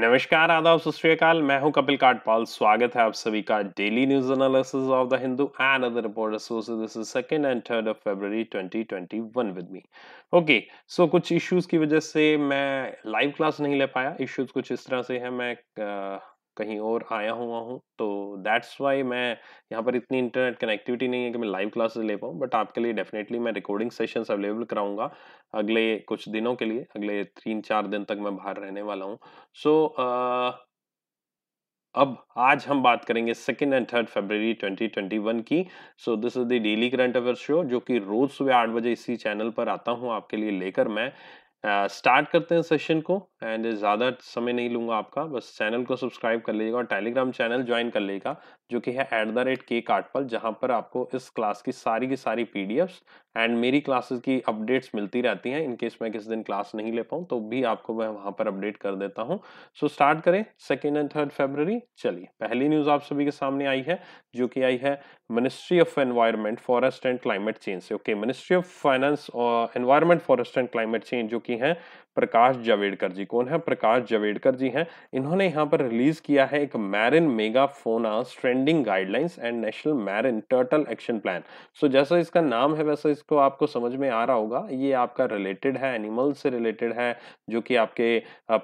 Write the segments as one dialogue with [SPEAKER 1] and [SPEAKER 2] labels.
[SPEAKER 1] नमस्कार आदाब सत्याकाल मैं हूं कपिल काटपाल स्वागत है आप सभी का daily news analysis of the Hindu and other report and third of February 2021 with me okay so कुछ इश्यूज की वजह से मैं लाइव क्लास नहीं ले पाया इश्यूज कुछ इस तरह से हैं मैं कहीं और आया हुआ हूँ तो दैट्स वाई मैं यहाँ पर इतनी इंटरनेट कनेक्टिविटी नहीं है कि मैं लाइव क्लासेस ले पाऊँ बट आपके लिए डेफिनेटली मैं रिकॉर्डिंग सेशंस अवेलेबल कराऊंगा अगले कुछ दिनों के लिए अगले तीन चार दिन तक मैं बाहर रहने वाला हूँ सो so, uh, अब आज हम बात करेंगे सेकेंड एंड थर्ड फेबररी 2021 की so this is the daily current affair show जो कि रोज सुबह आठ बजे इसी चैनल पर आता हूँ आपके लिए लेकर मैं स्टार्ट करते हैं सेशन को एंड ज़्यादा समय नहीं लूँगा आपका बस चैनल को सब्सक्राइब कर लीजिएगा और टेलीग्राम चैनल ज्वाइन कर लीजिएगा जो कि है एट द रेट के काटपल जहाँ पर आपको इस क्लास की सारी की सारी पी एंड मेरी क्लासेस की अपडेट्स मिलती रहती हैं इनकेस मैं किस दिन क्लास नहीं ले पाऊँ तो भी आपको मैं वहाँ पर अपडेट कर देता हूँ सो so, स्टार्ट करें सेकेंड एंड थर्ड फेबररी चलिए पहली न्यूज़ आप सभी के सामने आई है जो कि आई है ministry of environment forest and climate change से okay ministry of finance environment forest and climate change जो कि है प्रकाश जावेडकर जी कौन है प्रकाश जावेडकर जी हैं इन्होंने यहाँ पर रिलीज किया है एक marine megafauna stranding guidelines and national marine turtle action plan so जैसा इसका नाम है वैसा इसको आपको समझ में आ रहा होगा ये आपका रिलेटेड है एनिमल से रिलेटेड है जो कि आपके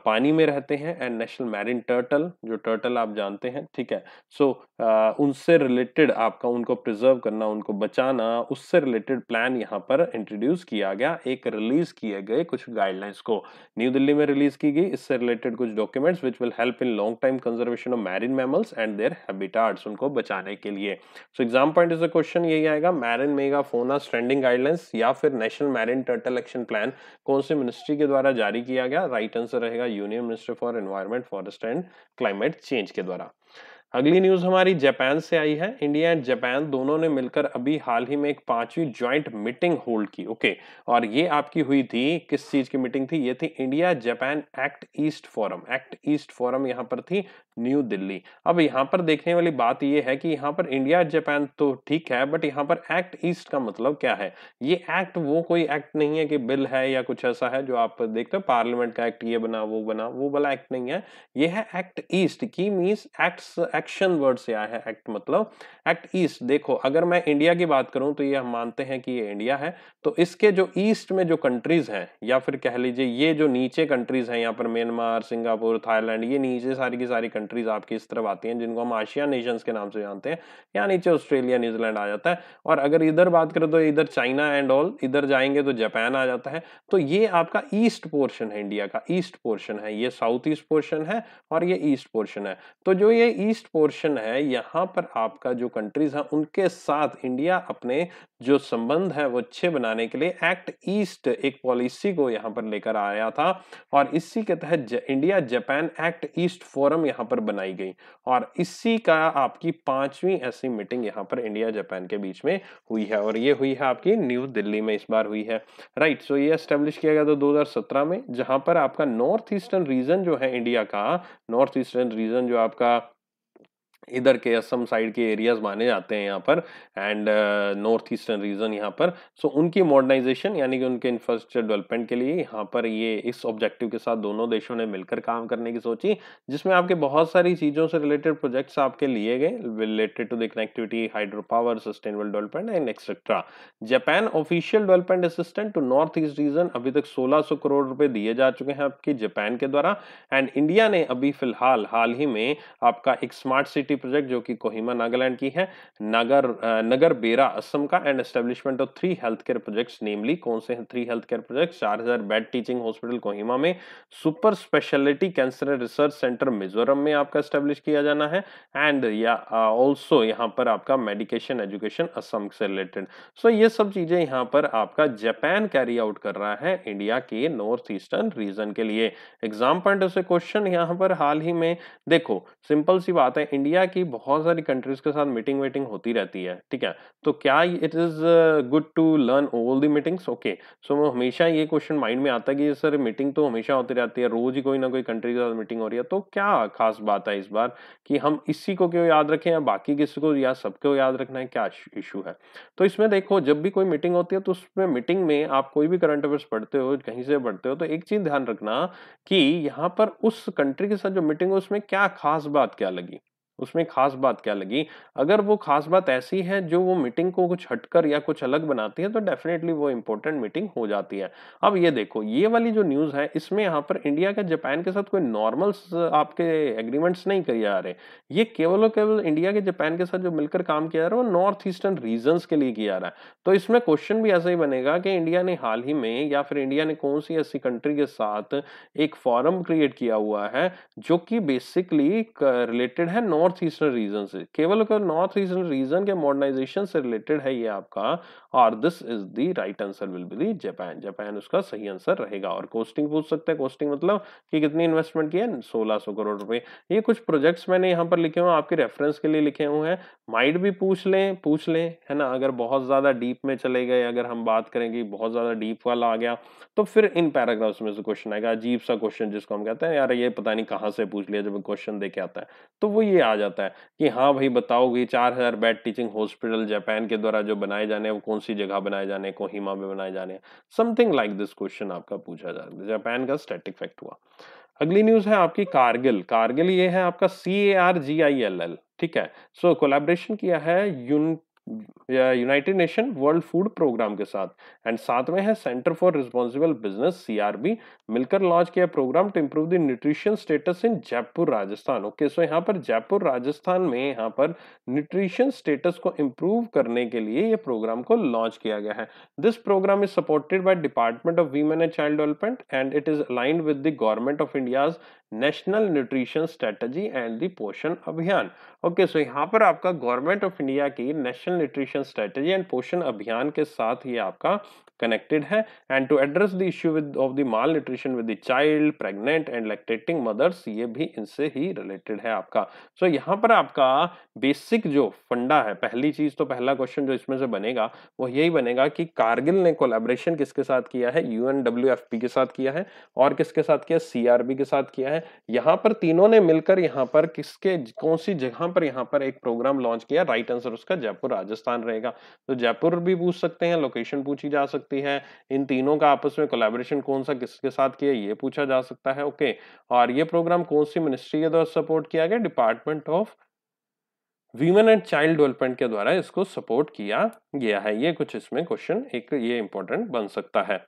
[SPEAKER 1] पानी में रहते हैं एंड नेशनल मैरिन टर्टल जो टर्टल आप जानते हैं ठीक है सो so, उनसे रिलेटेड आपका उनको प्रिजर्व करना उनको बचाना उससे रिलेटेड प्लान यहाँ पर इंट्रोड्यूस किया गया एक रिलीज किए गए कुछ गाइडलाइंस को न्यू दिल्ली में रिलीज की गई इससे रिलेटेड कुछ documents which will help in long time conservation of marine mammals and their habitats उनको बचाने के लिए so exam point is a question यही आएगा marine megafauna stranding guidelines या फिर national marine turtle action plan कौन से मिनिस्ट्री के द्वारा जारी किया गया राइट आंसर रहेगा union ministry for environment forest and climate change के द्वारा अगली न्यूज हमारी जापान से आई है इंडिया एंड जापान दोनों ने मिलकर अभी हाल ही में एक पांचवी ज्वाइंट मीटिंग होल्ड की ओके और ये आपकी हुई थी किस चीज की मीटिंग थी ये थी India Japan act east forum act east forum यहाँ पर थी न्यू दिल्ली अब यहाँ पर देखने वाली बात यह है कि यहाँ पर इंडिया जापान तो ठीक है बट यहाँ पर एक्ट ईस्ट का मतलब क्या है ये एक्ट वो कोई एक्ट नहीं है कि बिल है या कुछ ऐसा है जो आप देखते हो पार्लियामेंट का एक्ट ये बना वो बना वो वाला एक्ट नहीं है ये है एक्ट ईस्ट की मीन्स एक्ट एक्शन वर्ड से आया है एक्ट मतलब एक्ट ईस्ट देखो अगर मैं इंडिया की बात करूं तो ये हम मानते हैं कि ये इंडिया है तो इसके जो ईस्ट में जो कंट्रीज हैं या फिर कह लीजिए ये जो नीचे कंट्रीज हैं यहाँ पर म्यांमार सिंगापुर थाईलैंड ये नीचे सारी की सारी कंट्रीज आपकी इस तरफ आती हैं जिनको हम आशिया नेशंस के नाम से जानते हैं या नीचे ऑस्ट्रेलिया न्यूजीलैंड आ जाता है और अगर इधर बात करें तो इधर चाइना एंड ऑल इधर जाएंगे तो जापान आ जाता है तो ये आपका ईस्ट पोर्शन है इंडिया का ईस्ट पोर्शन है ये साउथ ईस्ट पोर्शन है और ये ईस्ट पोर्शन है तो जो ये ईस्ट पोर्शन है यहाँ पर आपका जो कंट्रीज हैं उनके साथ इंडिया अपने जो संबंध है वो अच्छे बनाने के लिए एक्ट ईस्ट एक पॉलिसी को यहाँ पर लेकर आया था और इसी के तहत India Japan act east forum यहाँ पर बनाई गई और इसी का आपकी पांचवी ऐसी मीटिंग यहाँ पर इंडिया जापान के बीच में हुई है और ये हुई है आपकी न्यू दिल्ली में इस बार हुई है राइट सो ये एस्टेब्लिश किया गया था दो हजार में जहाँ पर आपका नॉर्थ ईस्टर्न रीजन जो है इंडिया का नॉर्थ ईस्टर्न रीजन जो आपका इधर के असम साइड के एरियाज माने जाते हैं यहाँ पर एंड नॉर्थ ईस्टर्न रीजन यहाँ पर सो so, उनकी मॉडर्नाइजेशन यानी कि उनके इंफ्रास्ट्रक्चर डेवलपमेंट के लिए यहाँ पर ये इस ऑब्जेक्टिव के साथ दोनों देशों ने मिलकर काम करने की सोची जिसमें आपके बहुत सारी चीज़ों से रिलेटेड प्रोजेक्ट्स आपके लिए गए related to the connectivity hydro power sustainable development and etcetera Japan official development assistant to north east region अभी तक 1600 करोड़ रुपए दिए जा चुके हैं आपकी जापान के द्वारा एंड इंडिया ने अभी फिलहाल हाल ही में आपका एक स्मार्ट सिटी सिटी प्रोजेक्ट जो कि कोहिमा नागालैंड की है नागर नगर बेरा असम का and establishment of three health care projects namely कौन से हैं थ्री हेल्थ केयर प्रोजेक्ट चार हजार बेड टीचिंग हॉस्पिटल कोहिमा में super speciality cancer research centre Mizoram में आपका एस्टेब्लिश किया जाना है एंड या ऑल्सो यहाँ पर आपका मेडिकेशन एजुकेशन असम से रिलेटेड सो ये सब चीजें यहाँ पर आपका जापान कैरी आउट कर रहा है इंडिया के नॉर्थ ईस्टर्न रीजन के लिए एग्जाम पॉइंट से क्वेश्चन यहाँ पर हाल ही में देखो सिंपल सी बात है इंडिया इंडिया की बहुत सारी कंट्रीज के साथ मीटिंग वेटिंग होती रहती है ठीक है तो क्या it is good to learn all the meetings okay so हमेशा ये क्वेश्चन माइंड में आता है कि सर मीटिंग तो हमेशा होती रहती है रोज ही कोई ना कोई कंट्री के साथ मीटिंग हो रही है तो क्या खास बात है इस बार कि हम इसी को क्यों याद रखें या बाकी किसी को या सबको याद रखना है क्या इशू है तो इसमें देखो जब भी कोई मीटिंग होती है तो उसमें मीटिंग में आप कोई भी करंट अफेयर्स पढ़ते हो कहीं से पढ़ते हो तो एक चीज ध्यान रखना कि यहाँ पर उस कंट्री के साथ जो मीटिंग है उसमें क्या खास बात क्या लगी उसमें खास बात क्या लगी अगर वो खास बात ऐसी है जो वो मीटिंग को कुछ हटकर या कुछ अलग बनाती है तो डेफिनेटली वो इंपॉर्टेंट मीटिंग हो जाती है अब ये देखो ये वाली जो न्यूज़ है इसमें यहाँ पर इंडिया का जापान के साथ कोई नॉर्मल आपके एग्रीमेंट्स नहीं किए जा रहे ये केवल और केवल इंडिया के जापान के साथ जो मिलकर काम किया जा रहा है वो नॉर्थ ईस्टर्न रीजन के लिए किया जा रहा है तो इसमें क्वेश्चन भी ऐसा ही बनेगा कि इंडिया ने हाल ही में या फिर इंडिया ने कौन सी ऐसी कंट्री के साथ एक फॉरम क्रिएट किया हुआ है जो कि बेसिकली रिलेटेड है नॉर्थ नॉर्थ ईस्टर्न रीजन से केवल केवल नॉर्थ ईस्टर्न रीजन के मॉडर्नाइजेशन से रिलेटेड है ये आपका और this is the right answer will be the Japan Japan उसका सही आंसर रहेगा और कोस्टिंग पूछ सकते हैं कोस्टिंग मतलब कि कितनी इन्वेस्टमेंट की है सोलह सो करोड़ रुपए ये कुछ प्रोजेक्ट्स मैंने यहाँ पर लिखे हुए हैं आपके रेफरेंस के लिए लिखे हुए हैं माइट भी पूछ लें पूछ लें है ना अगर बहुत ज़्यादा डीप में चले गए अगर हम बात करें कि बहुत ज़्यादा डीप वाला आ गया तो फिर इन पैराग्राफ्स में से क्वेश्चन आएगा अजीब सा क्वेश्चन जिसको हम कहते हैं यार ये पता नहीं कहाँ से पूछ लिया जब क्वेश्चन दे आता है तो वो ये आ आ जाता है कि हाँ भाई बताओ कि चार हजार बेड टीचिंग हॉस्पिटल जापान के द्वारा जो बनाए जाने हैं वो कौन सी जगह बनाए जाने हैं कोहिमा में बनाए जाने हैं समथिंग लाइक दिस क्वेश्चन आपका पूछा जा रहा है जापान का स्टैटिक फैक्ट हुआ अगली न्यूज है आपकी कारगिल कारगिल ये है आपका C A R G I L L ठीक है सो so, कोलैबोरेशन किया है यून United Nation world food programme के साथ एंड साथ में है centre for responsible business CRB मिलकर लॉन्च किया programme to improve the nutrition status in Jaipur Rajasthan okay so यहाँ पर जयपुर राजस्थान में यहाँ पर न्यूट्रिशन स्टेटस को इम्प्रूव करने के लिए ये प्रोग्राम को लॉन्च किया गया है this programme is supported by department of women and child development and it is aligned with the government of India's national nutrition strategy and the Poshan Abhiyan okay so यहाँ पर आपका गवर्नमेंट ऑफ इंडिया की national nutrition strategy and Poshan Abhiyan के साथ ही आपका connected है and to address the issue with of the malnutrition with the child pregnant and lactating mothers ये भी इनसे ही रिलेटेड है आपका सो so, यहाँ पर आपका बेसिक जो फंडा है पहली चीज तो पहला क्वेश्चन जो इसमें से बनेगा वो यही बनेगा कि कारगिल ने कोलेब्रेशन किसके साथ किया है यूएनडब्ल्यूएफपी के साथ किया है और किसके साथ किया सीआरबी के साथ किया है यहाँ पर तीनों ने मिलकर यहाँ पर किसके कौन सी जगह पर यहाँ पर एक प्रोग्राम लॉन्च किया राइट आंसर उसका जयपुर राजस्थान रहेगा तो जयपुर भी पूछ सकते हैं लोकेशन पूछी जा सकती सकती है इन तीनों का आपस में कोलेबोरेशन कौन सा किसके साथ किया ये पूछा जा सकता है ओके और ये प्रोग्राम कौन सी मिनिस्ट्री के द्वारा सपोर्ट किया गया department of women and child development के द्वारा इसको सपोर्ट किया गया है ये कुछ इसमें क्वेश्चन एक ये इंपॉर्टेंट बन सकता है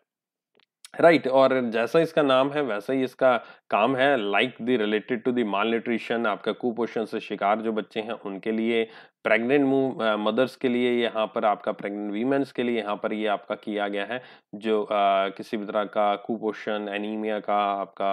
[SPEAKER 1] राइट right, और जैसा इसका नाम है वैसा ही इसका काम है like the related to the malnutrition आपका कुपोषण से शिकार जो बच्चे हैं उनके लिए प्रेग्नेंट मदर्स के लिए यहाँ पर आपका प्रेग्नेंट वीमेंस के लिए यहाँ पर ये यह आपका किया गया है जो आ, किसी भी तरह का कुपोषण एनीमिया का आपका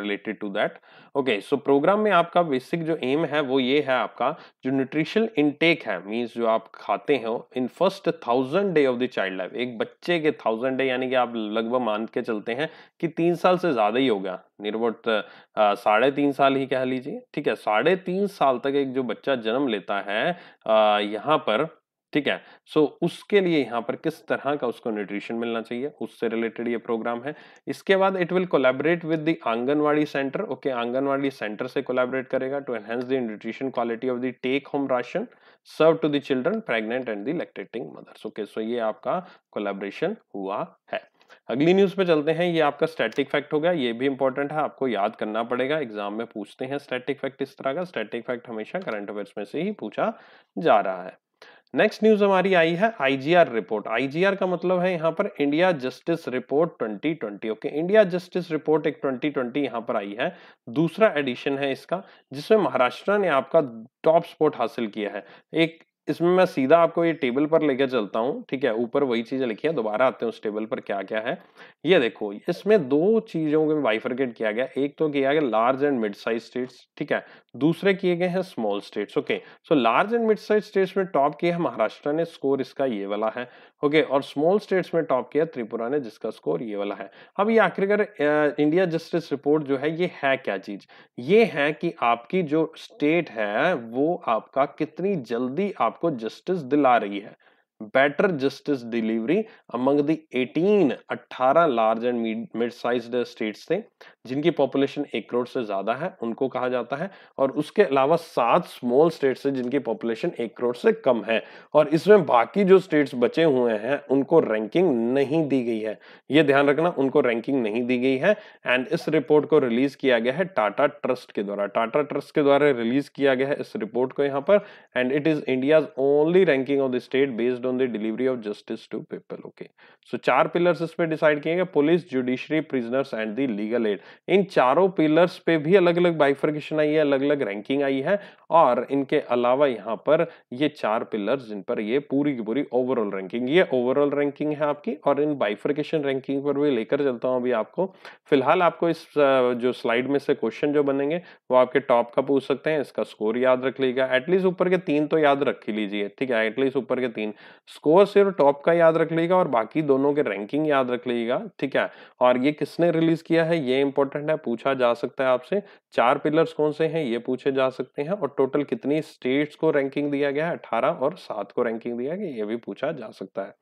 [SPEAKER 1] related to that okay so programme में आपका बेसिक जो एम है वो ये है आपका जो न्यूट्रिशन इनटेक है मीन्स जो आप खाते हो in first thousand day of the child life एक बच्चे के थाउजेंड डे यानी कि आप लगभग मान के चलते हैं कि तीन साल से ज़्यादा ही होगा निर्वृत्त साढ़े तीन साल ही कह लीजिए ठीक है साढ़े तीन साल तक एक जो बच्चा जन्म लेता है यहाँ पर ठीक है सो so, उसके लिए यहाँ पर किस तरह का उसको न्यूट्रिशन मिलना चाहिए उससे रिलेटेड ये प्रोग्राम है इसके बाद it will collaborate with the anganwadi centre okay anganwadi centre से कोलैबोरेट करेगा to enhance the nutrition quality of the take home ration serve to the children pregnant and the lactating mothers okay so ये आपका collaboration हुआ है अगली news पे चलते हैं ये आपका स्टैटिक फैक्ट हो गया ये भी इंपॉर्टेंट है आपको याद करना पड़ेगा एग्जाम में पूछते हैं स्टैटिक फैक्ट इस तरह का स्टैटिक फैक्ट हमेशा करंट अफेयर्स में से ही पूछा जा रहा है नेक्स्ट न्यूज हमारी आई है आईजीआर रिपोर्ट आईजीआर का मतलब है यहाँ पर India justice report 2020 okay okay? India justice report एक 2020 ट्वेंटी यहाँ पर आई है दूसरा एडिशन है इसका जिसमें महाराष्ट्र ने आपका टॉप स्पोर्ट हासिल किया है एक इसमें मैं सीधा आपको ये टेबल पर लेकर चलता हूँ ठीक है ऊपर वही चीज़ें लिखी है दोबारा आते हैं उस टेबल पर क्या क्या है ये देखो इसमें दो चीज़ों को वाइफरकेट किया गया एक तो किया गया large and mid size states ठीक है दूसरे किए गए हैं small states okay so large and mid size states में टॉप किया है महाराष्ट्र ने स्कोर इसका ये वाला है ओके और स्मॉल स्टेट्स में टॉप किया त्रिपुरा ने जिसका स्कोर ये वाला है अब ये आखिरकार इंडिया जस्टिस रिपोर्ट जो है ये है क्या चीज ये है कि आपकी जो स्टेट है वो आपका कितनी जल्दी आपको जस्टिस दिला रही है better justice delivery among the 18 18 large and mid sized states थे जिनकी पॉपुलेशन एक करोड़ से ज़्यादा है उनको कहा जाता है और उसके अलावा सात स्मॉल स्टेट्स हैं जिनकी पॉपुलेशन एक करोड़ से कम है और इसमें बाकी जो स्टेट्स बचे हुए हैं उनको रैंकिंग नहीं दी गई है ये ध्यान रखना उनको रैंकिंग नहीं दी गई है एंड इस रिपोर्ट को रिलीज किया गया है टाटा ट्रस्ट के द्वारा टाटा ट्रस्ट के द्वारा रिलीज किया गया है इस रिपोर्ट को यहाँ पर and it is India's only ranking of the state based based on the delivery of justice to people okay so चार पिलर्स इस पे डिसाइड किए गए police judiciary prisoners and the legal aid इन चारों पिलर्स पे भी अलग अलग बाइफर्केशन आई है अलग अलग रैंकिंग आई है और इनके अलावा यहाँ पर ये चार पिलर्स जिन पर ये पूरी की पूरी ओवरऑल रैंकिंग ये ओवरऑल रैंकिंग है आपकी और इन बाइफर्केशन रैंकिंग पर भी लेकर चलता हूँ अभी आपको फिलहाल आपको इस जो स्लाइड में से क्वेश्चन जो बनेंगे वो आपके टॉप का पूछ सकते हैं इसका स्कोर याद रख लीजिएगा एटलीस्ट ऊपर के तीन तो याद रख ही लीजिए ठीक है एटलीस्ट ऊपर के तीन स्कोर सिर्फ टॉप का याद रख लेगा और बाकी दोनों के रैंकिंग याद रख लेगा ठीक है और ये किसने रिलीज किया है ये इंपॉर्टेंट है पूछा जा सकता है आपसे चार पिलर्स कौन से हैं ये पूछे जा सकते हैं और टोटल कितनी स्टेट्स को रैंकिंग दिया गया है अठारह और सात को रैंकिंग दिया गया ये भी पूछा जा सकता है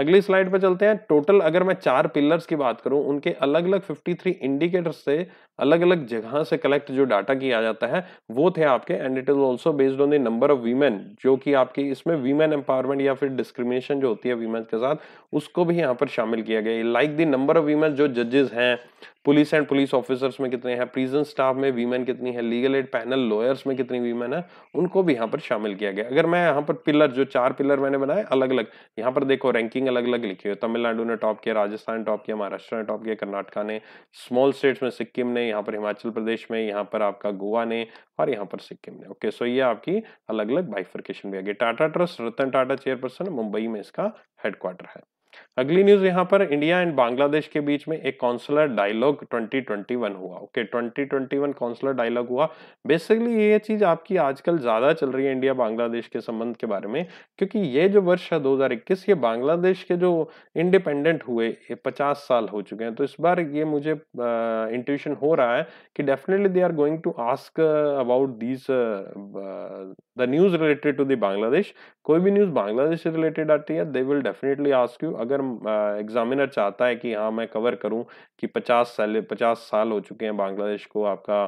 [SPEAKER 1] अगली स्लाइड पर चलते हैं टोटल अगर मैं चार पिलर्स की बात करूं उनके अलग अलग 53 इंडिकेटर्स से अलग अलग जगह से कलेक्ट जो डाटा किया जाता है वो थे आपके and it is also based on the number of women जो कि आपकी इसमें वीमेन एम्पावरमेंट या फिर डिस्क्रिमिनेशन जो होती है वीमेन के साथ उसको भी यहाँ पर शामिल किया गया like the number of women जो जजेस हैं पुलिस एंड पुलिस ऑफिसर्स में कितने हैं प्रिजन स्टाफ में वीमेन कितनी है लीगल एड पैनल लॉयर्स में कितनी वीमेन है उनको भी यहाँ पर शामिल किया गया अगर मैं यहाँ पर पिलर जो चार पिलर मैंने बनाए अलग अलग यहाँ पर देखो रैंकिंग अलग अलग लिखी हुई तमिलनाडु ने टॉप किया राजस्थान ने टॉप किया महाराष्ट्र ने टॉप किया कर्नाटका ने स्मॉल स्टेट्स में सिक्किम ने यहाँ पर हिमाचल प्रदेश में यहाँ पर आपका गोवा ने और यहाँ पर सिक्किम ने ओके सो ये आपकी अलग अलग बाइफर्केशन भी आ गई टाटा ट्रस्ट रतन टाटा चेयरपर्सन मुंबई में इसका हेडक्वार्टर है अगली न्यूज यहाँ पर इंडिया एंड बांग्लादेश के बीच में एक कौंसलर डायलॉग 2021 हुआ ओके okay, 2021 कौंसलर डायलॉग हुआ बेसिकली ये चीज आपकी आजकल ज्यादा चल रही है इंडिया बांग्लादेश के संबंध के बारे में क्योंकि ये जो वर्ष है दो ये बांग्लादेश के जो इंडिपेंडेंट हुए पचास साल हो चुके हैं तो इस बार ये मुझे इंट्यूशन हो रहा है कि definitely they are going to ask about these the news related to the Bangladesh कोई भी न्यूज बांग्लादेश से रिलेटेड आती है they will definitely ask you अगर एग्जामिनर चाहता है कि हाँ मैं कवर करूं कि पचास साल पचास साल हो चुके हैं बांग्लादेश को आपका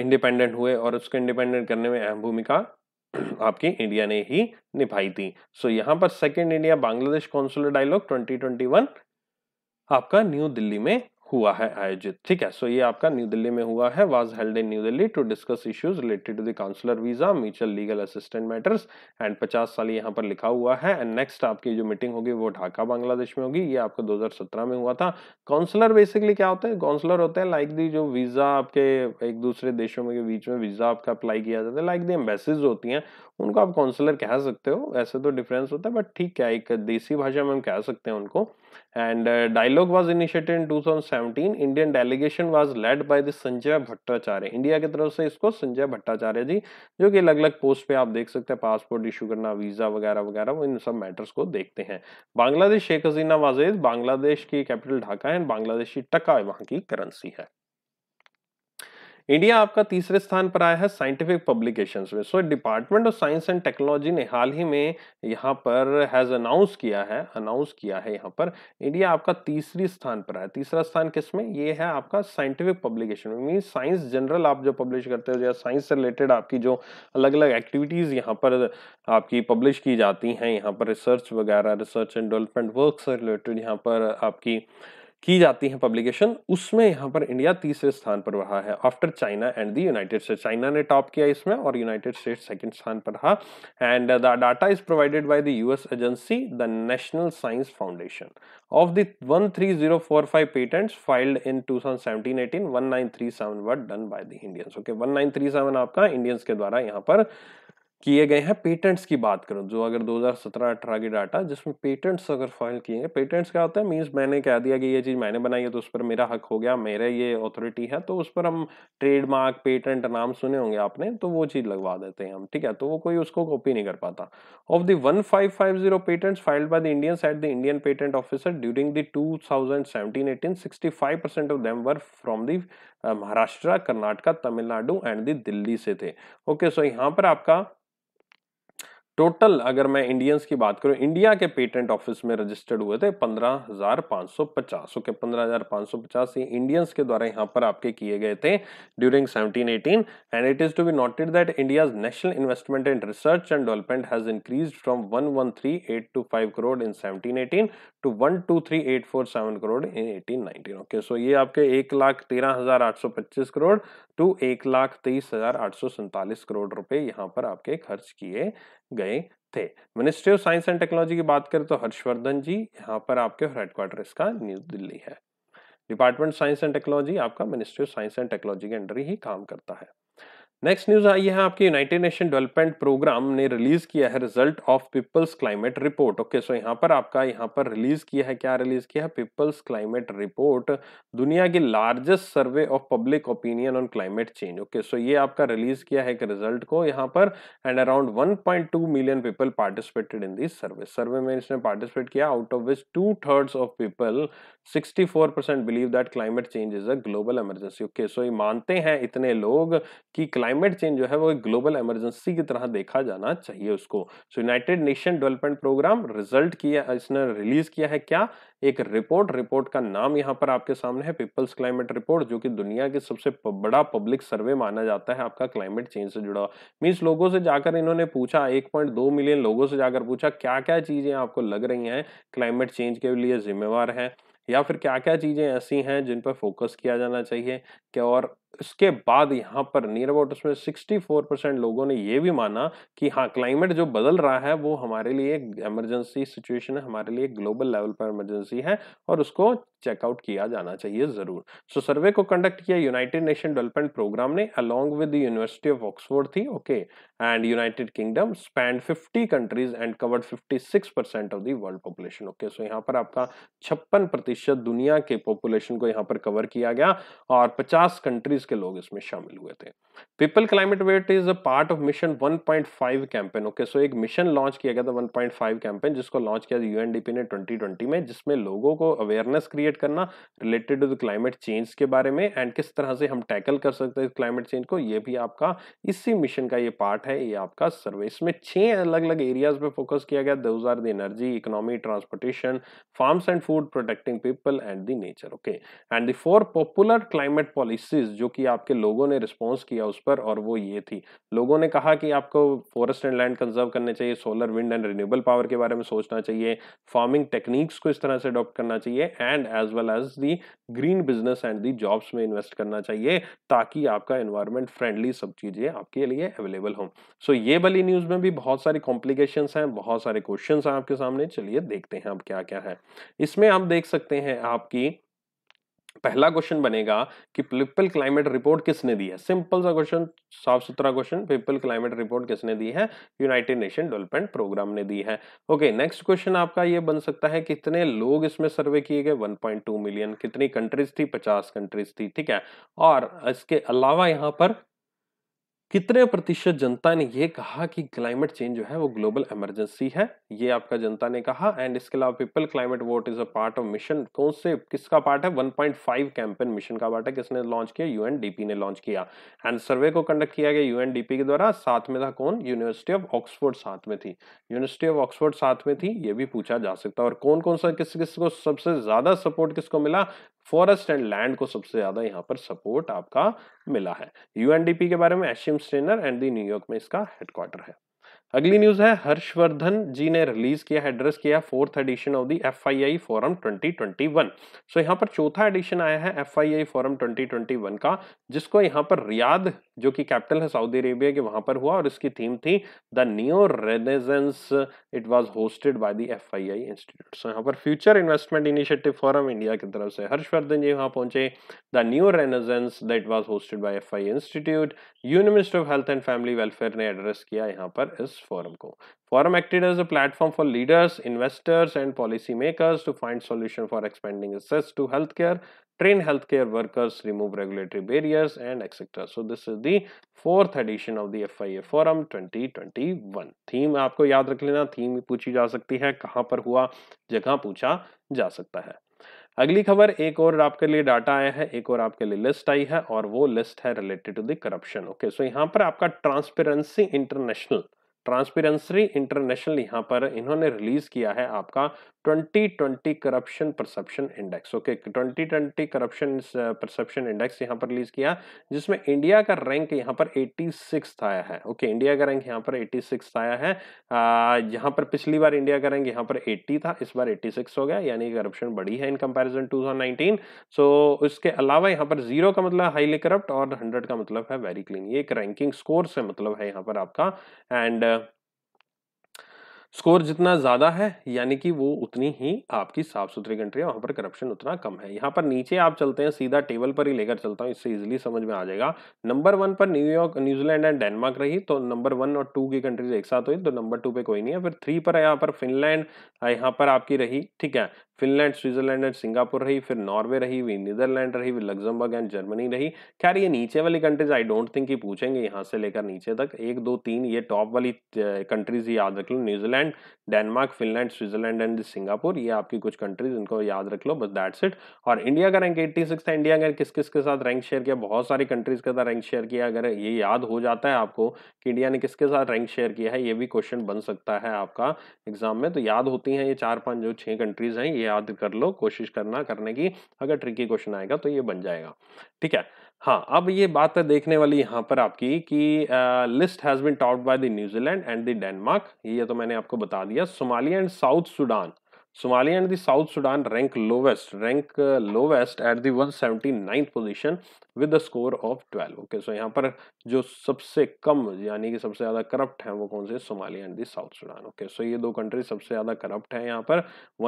[SPEAKER 1] इंडिपेंडेंट हुए और उसको इंडिपेंडेंट करने में अहम भूमिका आपकी इंडिया ने ही निभाई थी सो so, यहाँ पर second India Bangladesh consular dialogue 2021 आपका न्यू दिल्ली में हुआ है आयोजित ठीक है सो ये आपका न्यू दिल्ली में हुआ है was held in New Delhi to discuss issues related to the consular visa mutual legal assistant matters and 50 साल यहाँ पर लिखा हुआ है एंड नेक्स्ट आपकी जो मीटिंग होगी वो ढाका बांग्लादेश में होगी ये आपका 2017 में हुआ था काउंसलर बेसिकली क्या होता है काउंसलर होते हैं लाइक दी जो वीजा आपके एक दूसरे देशों में के बीच में वीजा आपका अप्लाई किया जाता है लाइक दी एम्बेसीज होती हैं तो उनको आप काउंसलर कह सकते हो ऐसे तो डिफरेंस होता है बट ठीक है एक देसी भाषा में हम कह सकते हैं उनको and dialogue was initiated in 2017 Indian delegation was led by the Sanjay Bhattacharya India की तरफ से इसको संजय भट्टाचार्य जी जो कि अलग अलग पोस्ट पे आप देख सकते हैं पासपोर्ट इशू करना वीजा वगैरह वगैरह वो इन सब मैटर्स को देखते हैं बांग्लादेश शेख हसीना वाजेद बांग्लादेश की कैपिटल ढाका है बांग्लादेशी टका वहाँ की करेंसी है इंडिया आपका तीसरे स्थान पर आया है साइंटिफिक पब्लिकेशंस में so department of science and technology ने हाल ही में यहाँ पर हैज़ अनाउंस किया है अनाउंस किया है यहाँ पर इंडिया आपका तीसरी स्थान पर आया तीसरा स्थान किस में ये है आपका साइंटिफिक पब्लिकेशन में मीन साइंस जनरल आप जो पब्लिश करते हो या साइंस से रिलेटेड आपकी जो अलग अलग एक्टिविटीज़ यहाँ पर आपकी पब्लिश की जाती हैं यहाँ पर रिसर्च वगैरह रिसर्च एंड डेवलपमेंट वर्क से रिलेटेड यहाँ पर आपकी की जाती है पब्लिकेशन उसमें यहाँ पर इंडिया तीसरे स्थान पर रहा है after China and the United State China ने टॉप किया इसमें और यूनाइटेड स्टेट सेकंड स्थान पर रहा and the data is provided by the US agency the national science foundation of the 13045 patents filed in 2017-18 1937 were done by the Indians okay 1937 आपका Indians के द्वारा यहाँ पर किए गए हैं पेटेंट्स की बात करो जो अगर 2017-18 की डाटा जिसमें पेटेंट्स अगर फाइल किए हैं पेटेंट्स क्या होता है मींस मैंने कह दिया कि ये चीज़ मैंने बनाई है तो उस पर मेरा हक हो गया मेरे ये अथॉरिटी है तो उस पर हम ट्रेडमार्क पेटेंट नाम सुने होंगे आपने तो वो चीज़ लगवा देते हैं हम ठीक है तो वो कोई उसको कॉपी नहीं कर पाता of the one five five zero patents filed by the Indians at the Indian patent officer during the two thousand seventeen eighteen sixty five percent of them were from the Maharashtra Karnataka Tamil Nadu and Delhi से थे okay so यहाँ पर आपका total अगर मैं Indians की बात करूं इंडिया के पेटेंट ऑफिस में रजिस्टर्ड हुए थे 15,550 ओके 15,550 ही इंडियंस के द्वारा यहाँ पर आपके किए गए थे during 1718 and it is to be noted that India's national investment and research and development has increase from one one three eight two five crore in seventeen eighteen to one two three eight four seven crore in eighteen nineteen okay so ये आपके एक लाख तेरह हजार आठ सौ पच्चीस crore to एक लाख तेईस हजार आठ सौ सैंतालीस करोड़ रुपए यहाँ पर आपके खर्च किए गए थे ministry of science and technology की बात करें तो हर्षवर्धन जी यहाँ पर आपके हेडक्वार्टर इसका न्यू दिल्ली है डिपार्टमेंट साइंस एंड टेक्नोलॉजी आपका ministry of science and technology के अंडर ही काम करता है नेक्स्ट न्यूज आई है आपकी यूनाइटेड नेशन डेवलपमेंट प्रोग्राम ने रिलीज किया है result of people's climate report okay so यहाँ पर आपका यहाँ पर रिलीज किया है क्या रिलीज किया है पीपल्स क्लाइमेट रिपोर्ट दुनिया की largest survey of public opinion on climate change okay so ये आपका रिलीज किया है एक रिजल्ट को यहाँ पर and around one million people participated in this survey survey में इसने पार्टिसिपेट किया out of which two thirds of people sixty believe that climate change is a global emergency okay so ये मानते हैं इतने लोग कि क्लाइमेट क्लाइमेट चेंज जो है वो एक ग्लोबल इमरजेंसी की तरह देखा जाना चाहिए उसको so United Nation development programme result किया इसने रिलीज किया है क्या एक रिपोर्ट रिपोर्ट का नाम यहाँ पर आपके सामने है पीपल्स क्लाइमेट रिपोर्ट जो कि दुनिया के सबसे बड़ा पब्लिक सर्वे माना जाता है आपका क्लाइमेट चेंज से जुड़ा मीन्स लोगों से जाकर इन्होंने पूछा 1.2 मिलियन लोगों से जाकर पूछा क्या क्या चीज़ें आपको लग रही हैं क्लाइमेट चेंज के लिए जिम्मेवार हैं या फिर क्या क्या चीज़ें ऐसी हैं जिन पर फोकस किया जाना चाहिए क्या और इसके बाद यहाँ पर नियर अबाउट उसमें 64 परसेंट लोगों ने यह भी माना कि हाँ क्लाइमेट जो बदल रहा है वो हमारे लिए एक इमरजेंसी सिचुएशन है हमारे लिए ग्लोबल लेवल पर इमरजेंसी है और उसको चेकआउट किया जाना चाहिए जरूर सो so, सर्वे को कंडक्ट किया यूनाइटेड नेशन डेवलपमेंट प्रोग्राम ने along with University of Oxford थी okay and United Kingdom spanned 50 countries and covered 56 percent of world world population okay so यहाँ पर आपका छप्पन प्रतिशत दुनिया के पॉपुलेशन को यहाँ पर कवर किया गया और पचास कंट्रीज कंट्रीज के लोग इसमें शामिल हुए थे people climate vote is a part of mission 1.5 campaign okay so एक मिशन लॉन्च किया गया था 1.5 कैंपेन जिसको लॉन्च किया था यूएनडीपी ने 2020 में जिसमें लोगों को अवेयरनेस क्रिएट करना related to the climate change के बारे में एंड किस तरह से हम टैकल कर सकते हैं क्लाइमेट चेंज को ये भी आपका इसी मिशन का ये पार्ट है ये आपका सर्वे इसमें छह अलग अलग एरियाज पे फोकस किया गया those are the energy economy transportation farms and food protecting people and the nature okay and the four popular climate policies जो कि आपके लोगों ने रिस्पॉन्स किया उस पर और वो ये थी लोगों ने कहा कि आपको फॉरेस्ट एंड लैंड कंजर्व करने चाहिए solar wind and renewable power के बारे में सोचना चाहिए फार्मिंग टेक्निक्स को इस तरह से अडॉप्ट करना चाहिए and as well as the green business and the jobs में इन्वेस्ट करना चाहिए ताकि आपका एनवायरमेंट फ्रेंडली सब चीज़ें आपके लिए अवेलेबल हों सो so, ये बली न्यूज़ में भी बहुत सारी कॉम्प्लिकेशन हैं बहुत सारे क्वेश्चन हैं आपके सामने चलिए देखते हैं अब क्या क्या है इसमें आप देख सकते हैं आपकी पहला क्वेश्चन बनेगा कि पिपल क्लाइमेट रिपोर्ट किसने दी है सिंपल सा क्वेश्चन साफ सुथरा क्वेश्चन पिपल क्लाइमेट रिपोर्ट किसने दी है यूनाइटेड नेशन डेवलपमेंट प्रोग्राम ने दी है ओके नेक्स्ट क्वेश्चन आपका ये बन सकता है कितने लोग इसमें सर्वे किए गए 1.2 मिलियन कितनी कंट्रीज थी 50 कंट्रीज थी ठीक है और इसके अलावा यहाँ पर कितने प्रतिशत जनता ने यह कहा कि क्लाइमेट चेंज जो है वो ग्लोबल इमरजेंसी है ये आपका जनता ने कहा एंड इसके अलावा people climate vote is a part of mission कौन से किसका पार्ट है 1.5 कैंपेन मिशन का पार्ट है किसने लॉन्च किया यूएनडीपी ने लॉन्च किया एंड सर्वे को कंडक्ट किया गया यूएनडीपी के द्वारा साथ में था कौन यूनिवर्सिटी ऑफ ऑक्सफोर्ड साथ में थी यूनिवर्सिटी ऑफ ऑक्सफोर्ड साथ में थी ये भी पूछा जा सकता है और कौन कौन सा किस किस को सबसे ज्यादा सपोर्ट किसको मिला फॉरेस्ट एंड लैंड को सबसे ज्यादा यहाँ पर सपोर्ट आपका मिला है यूएनडीपी के बारे में एशियम स्ट्रेनर एंड दी न्यूयॉर्क में इसका हेडक्वार्टर है अगली न्यूज है हर्षवर्धन जी ने रिलीज किया है एड्रेस किया fourth edition of the F I I forum twenty twenty one so यहाँ पर चौथा एडिशन आया है F I I forum twenty twenty one का जिसको यहाँ पर रियाद जो कि कैपिटल है सऊदी अरेबिया के वहां पर हुआ और इसकी थीम थी the new renaissance it was hosted by the F I I institute so यहाँ पर future investment initiative forum India की तरफ से हर्षवर्धन जी वहां पहुंचे the new renaissance it was hosted by F I institute union minister of health and family welfare ने address किया यहाँ पर इस इस फोरम को forum acted as a platform for leaders investors and policy makers to find solution for expanding access to health care train health care workers remove regulatory barriers and etcetera so this is the fourth edition of the F I A the twenty twenty one theme आपको याद रख लेना theme पूछी जा सकती है कहाँ पर हुआ जगह पूछा जा सकता है अगली खबर एक और आपके लिए डाटा आया है एक और आपके लिए लिस्ट आई है और वो लिस्ट है related to the corruption okay so यहाँ पर आपका ट्रांसपेरेंसी इंटरनेशनल ट्रांसपेरेंसी इंटरनेशनल यहाँ पर इन्होंने रिलीज किया है आपका 2020 corruption perception index okay 2020 corruption perception index यहां पर रिलीज किया जिसमें इंडिया का रैंक यहाँ पर 86 आया है ओके okay, इंडिया का रैंक यहाँ पर 86 आया है यहाँ पर पिछली बार इंडिया का रैंक यहाँ पर 80 था इस बार 86 हो गया यानी करप्शन बढ़ी है इन कंपैरिजन 2019 सो उसके इसके अलावा यहाँ पर जीरो का मतलब हाईली करप्ट और हंड्रेड का मतलब है वेरी क्लीन ये एक रैंकिंग स्कोर से मतलब है यहाँ पर आपका एंड स्कोर जितना ज़्यादा है यानी कि वो उतनी ही आपकी साफ सुथरी कंट्री है वहाँ पर करप्शन उतना कम है यहाँ पर नीचे आप चलते हैं सीधा टेबल पर ही लेकर चलता हूँ इससे इजिली समझ में आ जाएगा नंबर वन पर न्यूयॉर्क न्यूजीलैंड एंड डेनमार्क रही तो नंबर वन और टू की कंट्रीज एक साथ हुई तो नंबर टू पे कोई नहीं है फिर थ्री पर यहाँ पर फिनलैंड यहाँ पर आपकी रही ठीक है फिनलैंड स्विट्जरलैंड एंड सिंगापुर रही फिर नॉर्वे रही हुई नीदरलैंड रही हुई लग्जमबर्ग एंड जर्मनी रही खैर ये नीचे वाली कंट्रीज आई डोंट थिंक ये पूछेंगे यहाँ से लेकर नीचे तक एक दो तीन ये टॉप वाली कंट्रीज याद रख लो New Zealand Denmark Finland Switzerland and Singapore ये आपकी कुछ कंट्रीज इनको याद रख लो बस दैट्स इट और इंडिया का रैंक एट्टी सिक्स था इंडिया का किस किस के साथ रैंक शेयर किया बहुत सारी कंट्रीज के साथ रैंक शेयर किया अगर ये याद हो जाता है आपको कि इंडिया ने किसके साथ रैंक शेयर किया है ये भी क्वेश्चन बन सकता है आपका एग्जाम में तो याद होती हैं ये चार पाँच जो छः कंट्रीज हैं ये याद कर लो कोशिश करना करने की अगर ट्रिकी क्वेश्चन आएगा तो ये बन जाएगा ठीक है हाँ अब ये बात है देखने वाली यहाँ पर आपकी कि list has been topped by the New Zealand and the Denmark ये तो मैंने आपको बता दिया Somalia and South Sudan Somalia and the South Sudan rank lowest, rank uh, lowest at the 179th position with a score of 12. Okay, so यहाँ पर जो सबसे कम यानी कि सबसे ज़्यादा करप्ट हैं वो कौन से Somalia and the South Sudan okay so ये दो कंट्री सबसे ज़्यादा करप्ट हैं यहाँ पर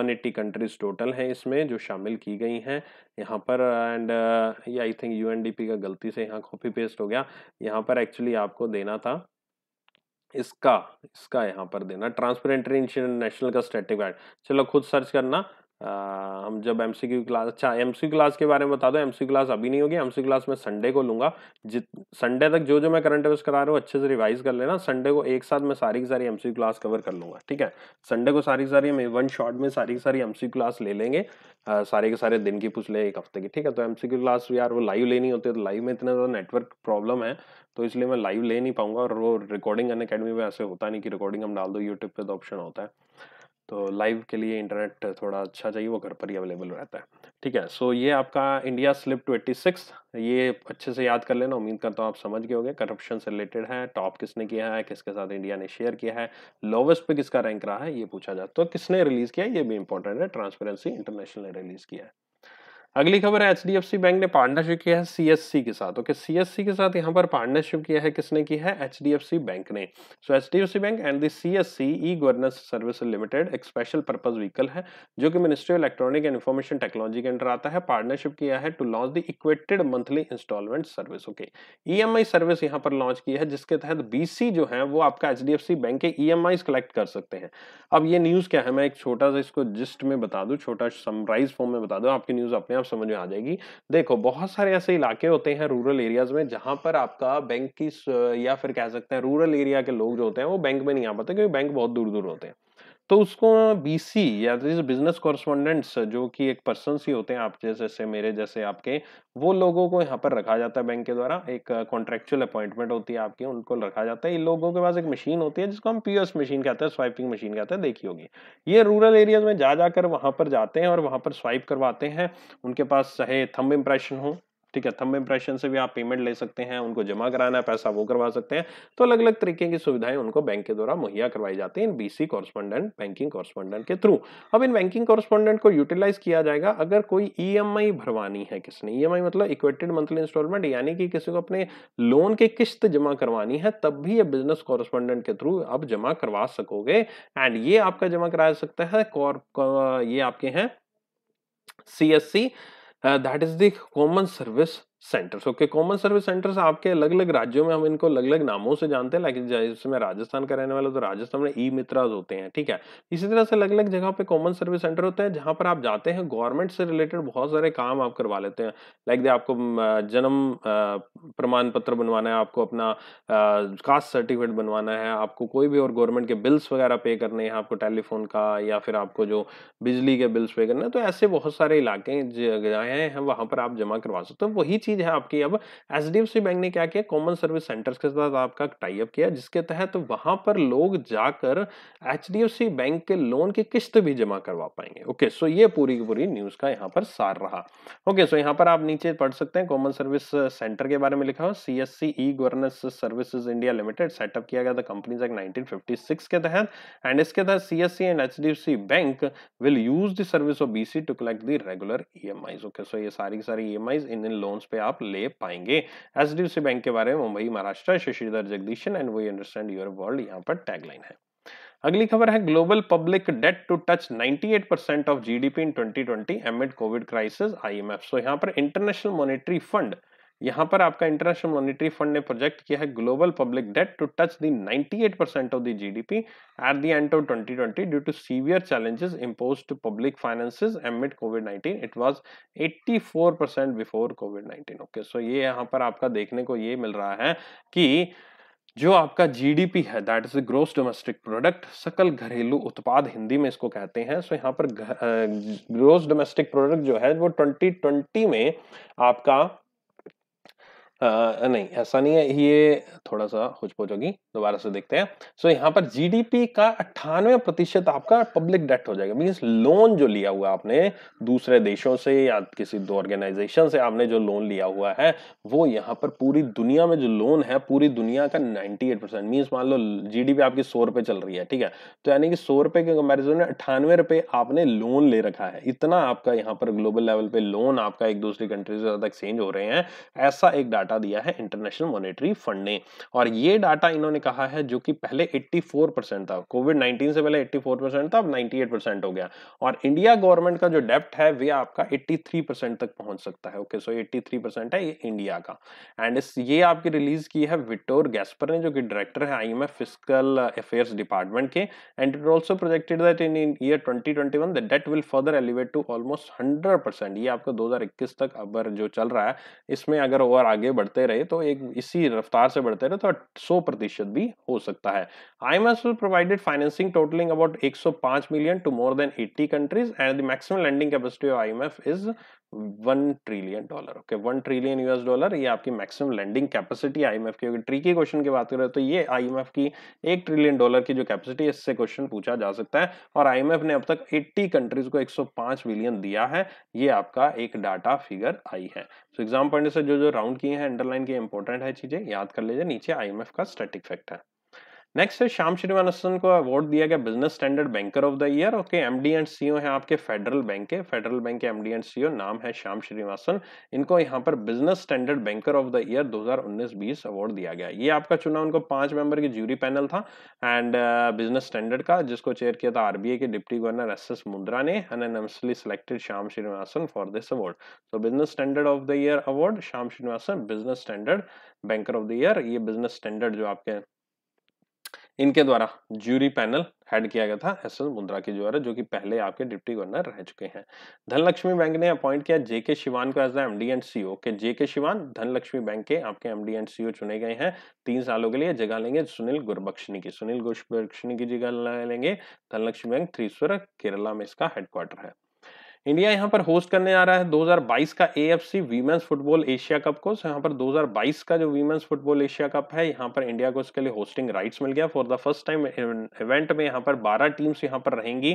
[SPEAKER 1] 180 कंट्रीज टोटल हैं इसमें जो शामिल की गई हैं यहाँ पर एंड ये आई थिंक यूएनडीपी का गलती से यहाँ कॉपी पेस्ट हो गया यहाँ पर एक्चुअली आपको देना था इसका इसका यहाँ पर देना ट्रांसपेरेंट इंटरनेशनल का स्टेटिक चलो खुद सर्च करना हम जब एम सी क्यू क्लास अच्छा एम सी क्लास के बारे में बता दो एम सी क्लास अभी नहीं होगी एम सी क्लास मैं संडे को लूँगा जित संडे तक जो जो मैं करंट अफेयर्स करा रहा हूँ अच्छे से रिवाइज कर लेना संडे को एक साथ मैं सारी की सारी एम सी क्लास कवर कर लूँगा ठीक है संडे को सारी की सारी मैं वन शॉट में सारी की सारी एम सी क्लास ले लेंगे आ, सारे के सारे दिन की पूछ लें एक हफ्ते की ठीक है तो एम सी क्यू क्लास यार वो लाइव लेनी होती है तो लाइव में इतना ज़्यादा नेटवर्क प्रॉब्लम है तो इसलिए मैं लाइव ले नहीं पाऊंगा और वो रिकॉर्डिंग अन अकेडमी में ऐसे होता नहीं कि रिकॉर्डिंग हम डाल दो यूट्यूब पर तो ऑप्शन होता है तो लाइव के लिए इंटरनेट थोड़ा अच्छा चाहिए वो घर पर ही अवेलेबल रहता है ठीक है सो ये आपका इंडिया स्लिप ट्वेंटी सिक्स ये अच्छे से याद कर लेना उम्मीद करता हूँ आप समझ गए होंगे करप्शन से रिलेटेड है टॉप किसने किया है किसके साथ इंडिया ने शेयर किया है लोवेस्ट पे किसका रैंक रहा है ये पूछा जाता है तो किसने रिलीज़ किया ये भी इंपॉर्टेंट है ट्रांसपेरेंसी इंटरनेशनल ने रिलीज़ किया है अगली खबर है एच बैंक ने पार्टनरशिप किया है सीएससी के साथ ओके एस सीएससी के साथ यहाँ पर पार्टनरशिप किया है किसने की है एच बैंक ने so H bank and the CSC E governance service limited एक स्पेशल पर्पज व्हीकल है जो कि ministry of electronic and information technology के अंडर आता है पार्टनरशिप किया है to launch the equated monthly instalment service okay E e service यहाँ पर लॉन्च की है जिसके तहत बीसी जो है वो आपका एच बैंक के ई e कलेक्ट कर सकते हैं अब ये न्यूज़ क्या है मैं एक छोटा सा इसको जिस्ट में बता दू छोटा समराइज फॉर्म में बता दू आपकी न्यूज़ अपने आप समझ में आ जाएगी देखो बहुत सारे ऐसे इलाके होते हैं रूरल एरियाज में जहां पर आपका बैंक की या फिर कह सकते हैं रूरल एरिया के लोग जो होते हैं वो बैंक में नहीं आ पाते क्योंकि बैंक बहुत दूर दूर होते हैं तो उसको बीसी या तो बिजनेस कॉरस्पॉन्डेंट्स जो कि एक पर्सन ही होते हैं आप जैसे से मेरे जैसे आपके वो लोगों को यहाँ पर रखा जाता है बैंक के द्वारा एक कॉन्ट्रेक्चुअल अपॉइंटमेंट होती है आपकी उनको रखा जाता है इन लोगों के पास एक मशीन होती है जिसको हम पी मशीन कहते हैं स्वाइपिंग मशीन कहते हैं देखी होगी ये रूरल एरियाज में जा जाकर वहाँ पर जाते हैं और वहाँ पर स्वाइप करवाते हैं उनके पास चाहे थम्ब इम्प्रेशन हो ठीक है थम इम्प्रेशन से भी आप पेमेंट ले सकते हैं उनको जमा कराना है पैसा वो करवा सकते हैं तो अलग अलग तरीके की सुविधाएं उनको बैंक के द्वारा मुहैया करवाई जाती है इन बीसी कॉरस्पॉन्डेंट बैंकिंग कॉरस्पॉन्डेंट के थ्रू अब इन बैंकिंग कॉरस्पॉन्डेंट को यूटिलाइज किया जाएगा अगर कोई ई e भरवानी है किसने ई e मतलब इक्वेटेड मंथली इंस्टॉलमेंट यानी कि किसी को अपने लोन की किस्त जमा करवानी है तब भी ये बिजनेस कॉरस्पॉन्डेंट के थ्रू आप जमा करवा सकोगे एंड ये आपका जमा करा सकता है ये आपके हैं C Uh, that is the common service centres okay common service centres आपके अलग अलग राज्यों में हम इनको अलग अलग नामों से जानते हैं लेकिन जैसे मैं राजस्थान का रहने वाला तो राजस्थान में ई मित्राज होते हैं ठीक है इसी तरह से अलग अलग जगह पे कॉमन सर्विस सेंटर होते हैं जहां पर आप जाते हैं गवर्नमेंट से रिलेटेड बहुत सारे काम आप करवा लेते हैं लाइक दे आपको जन्म प्रमाण पत्र बनवाना है आपको अपना कास्ट सर्टिफिकेट बनवाना है आपको कोई भी और गवर्नमेंट के बिल्स वगैरह पे करने हैं आपको टेलीफोन का या फिर आपको जो बिजली के बिल्स पे करने हैं तो ऐसे बहुत सारे इलाके जगह हैं वहाँ पर आप जमा करवा सकते हो वही चीज है आपकी अब H D F C bank ने क्या किया कॉमन सर्विस सेंटर्स के साथ आपका टाइप किया जिसके तहत तो वहां पर लोग जाकर H D F C bank के लोन की किस्त भी जमा करवा पाएंगे ओके सो ये पूरी की पूरी न्यूज का यहाँ पर सार रहा ओके सो यहाँ पर आप नीचे पढ़ सकते हैं कॉमन सर्विस सेंटर के बारे में लिखा हुआ C S C E governance service India limited set up किया गया था कंपनीज एक्ट 1956 के तहत एंड इसके तहत C S C and H D F C bank will use the service of B C to collect the regular E M Is okay so ये सारी की सारी ई एम आईज इन इन लोन्स पे आप ले पाएंगे H D F C bank के बारे में Mumbai Maharashtra Sashidhar Jagdishan and we understand your world यहाँ पर टैगलाइन है अगली खबर है global public debt to touch 98 percent of GDP in 2020 amid COVID crisis IMF so यहाँ पर इंटरनेशनल मॉनेटरी फंड यहां पर आपका इंटरनेशनल मॉनिटरी फंड ने प्रोजेक्ट किया है global public debt to touch the 98 percent of the GDP at the end of 2020 due to severe challenges impose to public finances amid COVID 19 it was 84 percent before COVID 19 okay so ये यहां पर आपका देखने को ये मिल रहा है कि जो आपका जीडीपी है that is gross domestic product सकल घरेलू उत्पाद हिंदी में इसको कहते हैं सो so, यहाँ पर ग्रोस डोमेस्टिक प्रोडक्ट जो है वो 2020 में आपका आ, नहीं ऐसा नहीं है ये थोड़ा सा कुछ पोच होगी दोबारा से देखते हैं सो so, यहाँ पर जीडीपी का अट्ठानवे प्रतिशत आपका पब्लिक डेट हो जाएगा मीन्स लोन जो लिया हुआ आपने दूसरे देशों से या किसी दो ऑर्गेनाइजेशन से आपने जो लोन लिया हुआ है वो यहाँ पर पूरी दुनिया में जो लोन है पूरी दुनिया का नाइन्टी एट परसेंट मीन्स मान लो जीडीपी आपकी सौ रुपये चल रही है ठीक है तो यानी कि सौ रुपये के कंपेरिजन में अट्ठानवे रुपये आपने लोन ले रखा है इतना आपका यहाँ पर ग्लोबल लेवल पे लोन आपका एक दूसरी कंट्री से ज़्यादा एक्सचेंज हो रहे हैं ऐसा एक डाटा डाटा दिया है इंटरनेशनल मॉनेटरी फंड ने और ये डाटा इन्होंने कहा है जो कि पहले 84 परसेंट था कोविड 19 से पहले 84 परसेंट था अब 98 परसेंट हो गया और इंडिया गवर्नमेंट का जो डेप्ट है वे आपका 83 परसेंट तक पहुंच सकता है ओके सो 83 परसेंट है ये इंडिया का एंड ये आपकी रिलीज की है विटोर गैस्पर ने जो कि डायरेक्टर है आई फिजिकल अफेयर्स डिपार्टमेंट के and it also projected that in year twenty twenty one the debt will further elevate to almost hundred percent ये आपका दो तक अबर जो चल रहा है इसमें अगर और आगे बढ़ते रहे तो एक इसी रफ्तार से बढ़ते रहे तो सौ प्रतिशत भी हो सकता है I M S provided financing totalling about 105 million to more than 80 countries and the maximum lending capacity of I M F is one trillion dollar okay one trillion US dollar ये आपकी मैक्सिमम लैंडिंग कैपेसिटी आईएमएफ की ट्री tricky question की बात करें तो ये IMF की एक ट्रिलियन डॉलर की जो कैपेसिटी है इससे क्वेश्चन पूछा जा सकता है और आईएमएफ ने अब तक 80 कंट्रीज को 105 बिलियन दिया है ये आपका एक डाटा फिगर आई है तो एग्जाम पढ़ने से जो जो राउंड किए हैं अंडरलाइन की इंपॉर्टेंट है चीजें याद कर लीजिए नीचे आई का स्टेटिक फैक्ट है नेक्स्ट है श्याम श्रीनिवासन को अवार्ड दिया गया Business Standard banker of the year okay MD and CEO हैं आपके फेडरल बैंक के फेडरल बैंक के एमडी एंड सीईओ नाम है श्याम श्रीनिवासन इनको यहाँ पर Business Standard banker of the year 2019-20 award दिया गया ये आपका चुनाव उनको पांच मेंबर की ज्यूरी पैनल था एंड बिजनेस स्टैंडर्ड का जिसको चेयर किया था आरबीआई के deputy governor S S Mundra ने unanimously selected Shyam Srinivasan for this award तो Business Standard of the year award Shyam Srinivasan Business Standard banker of the year ये बिजनेस स्टैंडर्ड जो आपके इनके द्वारा ज्यूरी पैनल हेड किया गया था एस एल मुंद्रा के द्वारा जो कि पहले आपके डिप्टी गवर्नर रह चुके हैं धनलक्ष्मी बैंक ने अपॉइंट किया जेके शिवान को as M D and C O JK Shivan Dhanlaxmi bank के आपके एमडी एंड सीओ चुने गए हैं तीन सालों के लिए जगह लेंगे सुनील गुरबक्शनी की सुनील गुरबक्शनी की जगह लेंगे धनलक्ष्मी बैंक थ्रीश्वर केरला में इसका हेडक्वार्टर है इंडिया यहाँ पर होस्ट करने आ रहा है 2022 का A F C women's football Asia cup को यहाँ पर 2022 का जो वीमेंस फुटबॉल एशिया कप है यहाँ पर इंडिया को इसके लिए होस्टिंग राइट्स मिल गया for the first time event में यहाँ पर 12 टीम्स यहाँ पर रहेंगी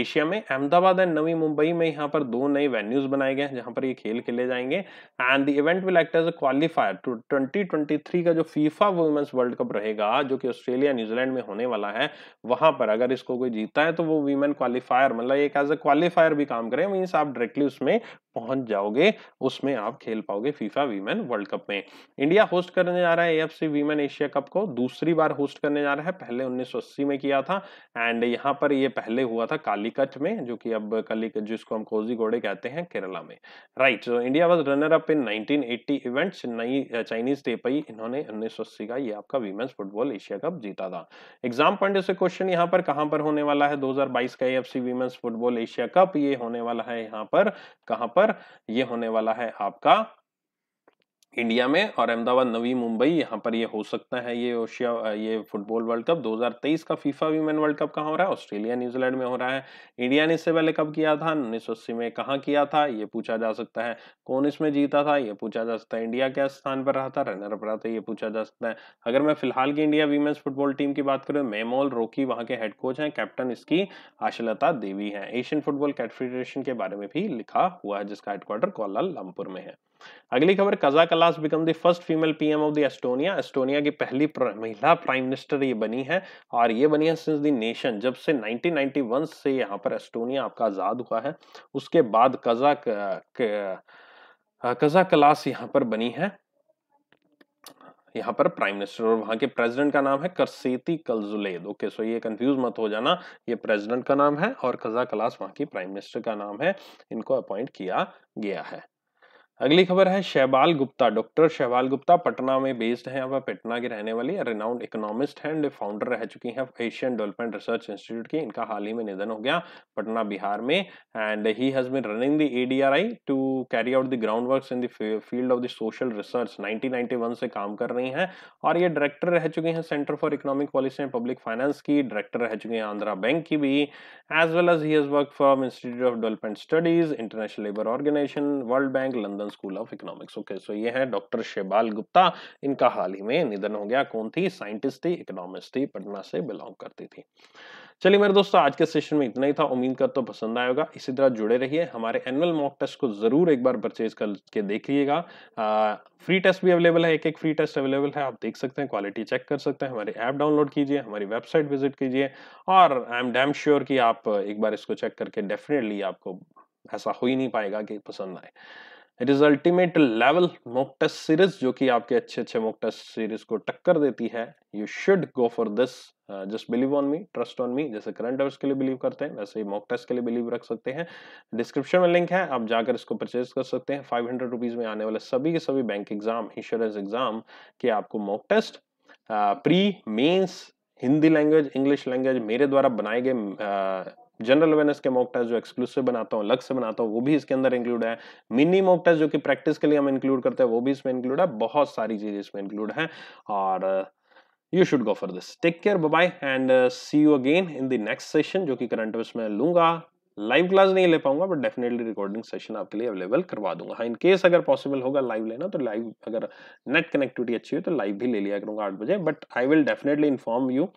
[SPEAKER 1] एशिया में अहमदाबाद एंड नवी मुंबई में यहाँ पर दो नए वेन्यूज बनाए गए हैं जहाँ पर ये खेल खेले जाएंगे and the event will act as a qualifier to twenty का जो फीफा वुमेंस वर्ल्ड कप रहेगा जो कि ऑस्ट्रेलिया न्यूजीलैंड में होने वाला है वहां पर अगर इसको कोई जीता है तो वो वीमेन क्वालिफायर मतलब एक एज अ क्वालिफायर भी काम करे रहे हैं मीन्स आप डायरेक्टली उसमें पहुंच जाओगे उसमें आप खेल पाओगे फीफा वीमेन वर्ल्ड कप में इंडिया होस्ट करने जा रहा है एएफसी वीमेन एशिया कप को दूसरी बार होस्ट करने जा रहा है पहले 1980 में किया था एंड यहाँ पर ये पहले हुआ था कालीकट में जो कि अब कलिक जिसको हम कोजी घोड़े कहते हैं केरला में राइट सो तो India was runner up in 1980 events नई चाइनीज टेपई इन्होंने 1980 का ये आपका वीमेन्स फुटबॉल एशिया कप जीता था एग्जाम पॉइंट से क्वेश्चन यहाँ पर कहाँ पर होने वाला है 2022 का F C women's football Asia cup ये होने वाला वाला है यहाँ पर कहाँ पर ये होने वाला है आपका इंडिया में और अहमदाबाद नवी मुंबई यहाँ पर ये हो सकता है ये ओशिया ये फुटबॉल वर्ल्ड कप 2023 का फीफा वीमेन वर्ल्ड कप कहाँ हो रहा है ऑस्ट्रेलिया न्यूजीलैंड में हो रहा है इंडिया ने इससे पहले कब किया था उन्नीस में कहाँ किया था ये पूछा जा सकता है कौन इसमें जीता था ये पूछा जा सकता है इंडिया क्या स्थान पर रहा था रनर अप रहा था ये पूछा जा सकता है अगर मैं फिलहाल की इंडिया वीमेंस फुटबॉल टीम की बात करूँ मेमोल रोकी वहाँ के हेड कोच हैं कैप्टन इसकी आशलता देवी हैं एशियन फुटबॉल कैट फेडरेशन के बारे में भी लिखा हुआ है जिसका हेडक्वार्टर कोलालमपुर में है अगली खबर Kaja Kallas become the first female PM of the Estonia Estonia की पहली प्र, महिला प्राइम मिनिस्टर ये बनी है और ये बनी है सिंस द नेशन जब से 1991 से यहाँ पर एस्टोनिया आपका आज़ाद हुआ है उसके बाद कजा कजा कलास यहाँ पर बनी है यहाँ पर प्राइम मिनिस्टर और वहां के प्रेसिडेंट का नाम है करसेती कलजुलेद ओके सो ये कंफ्यूज मत हो जाना ये प्रेसिडेंट का नाम है और कजा कलास वहां की प्राइम मिनिस्टर का नाम है इनको अपॉइंट किया गया है अगली खबर है शहबाल गुप्ता डॉक्टर शहबाल गुप्ता पटना में बेस्ड हैं वह पटना के रहने वाली रिनाउंड इकोनॉमिस्ट हैं एंड फाउंडर रह चुकी हैं एशियन डेवलपमेंट रिसर्च इंस्टीट्यूट की इनका हाल ही में निधन हो गया पटना बिहार में and he has been running the ADRI to carry out the ground work in the field of the social research nineteen से काम कर रही हैं और ये डायरेक्टर रह चुके हैं centre for economic policy and public finance की डायरेक्टर रह चुके हैं आंध्रा बैंक की भी as well as he has work from institute of development studies international labour organization world bank London Hindustan school of economics okay so ये है doctor शेबाल Gupta इनका हाल ही में निधन हो गया कौन थी साइंटिस्ट थी इकोनॉमिक्स थी पटना से बिलोंग करती थी चलिए मेरे दोस्तों आज के सेशन में इतना ही था उम्मीद कर तो हूँ पसंद आएगा इसी तरह जुड़े रहिए हमारे एनुअल मॉक टेस्ट को जरूर एक बार परचेज करके देख लीजिएगा फ्री टेस्ट भी अवेलेबल है एक एक फ्री टेस्ट अवेलेबल है आप देख सकते हैं क्वालिटी चेक कर सकते हैं हमारी ऐप डाउनलोड कीजिए हमारी वेबसाइट विजिट कीजिए और आई एम डैम श्योर कि आप एक बार इसको चेक करके डेफिनेटली आपको ऐसा हो ही नहीं पाएगा कि पसंद आए result ultimate level mock test series जो कि आपके अच्छे अच्छे मोक टेस्ट सीरीज को टक्कर देती है you should go for this just believe on me trust on me जैसे करंट अवर्स के लिए बिलीव करते हैं वैसे ही मॉक टेस्ट के लिए बिलीव रख सकते हैं डिस्क्रिप्शन में लिंक है आप जाकर इसको परचेज कर सकते हैं फाइव हंड्रेड रुपीज में आने वाले सभी के सभी बैंक एग्जाम इंश्योरेंस एग्जाम के आपको mock test pre mains Hindi language English language मेरे द्वारा बनाए गए uh, जनरल अवेयरनेस के मॉक टेस्ट जो एक्सक्लूसिव बनाता हूँ अलग से बनाता हूँ वो भी इसके अंदर इंक्लूड है मिनी मॉक टेस्ट जो कि प्रैक्टिस के लिए हम इंक्लूड करते हैं वो भी इसमें इंक्लूड है बहुत सारी चीज़ें इसमें इंक्लूड है और you should go for this take care bye and see you again in the next session जो कि करंट अफेयर्स में लूंगा लाइव क्लास नहीं ले पाऊंगा बट डेफिनेटली रिकॉर्डिंग सेशन आपके लिए अवेलेबल करवा दूंगा हाँ इनकेस अगर पॉसिबल होगा लाइव लेना तो लाइव अगर नेट कनेक्टिविटी अच्छी हो तो लाइव भी ले लिया करूंगा आठ बजे but I will definitely inform you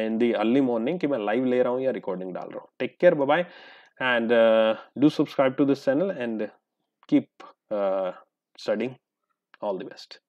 [SPEAKER 1] in the early morning कि मैं लाइव ले रहा हूँ या रिकॉर्डिंग डाल रहा हूँ take care bye and do subscribe to this channel and keep studying all the best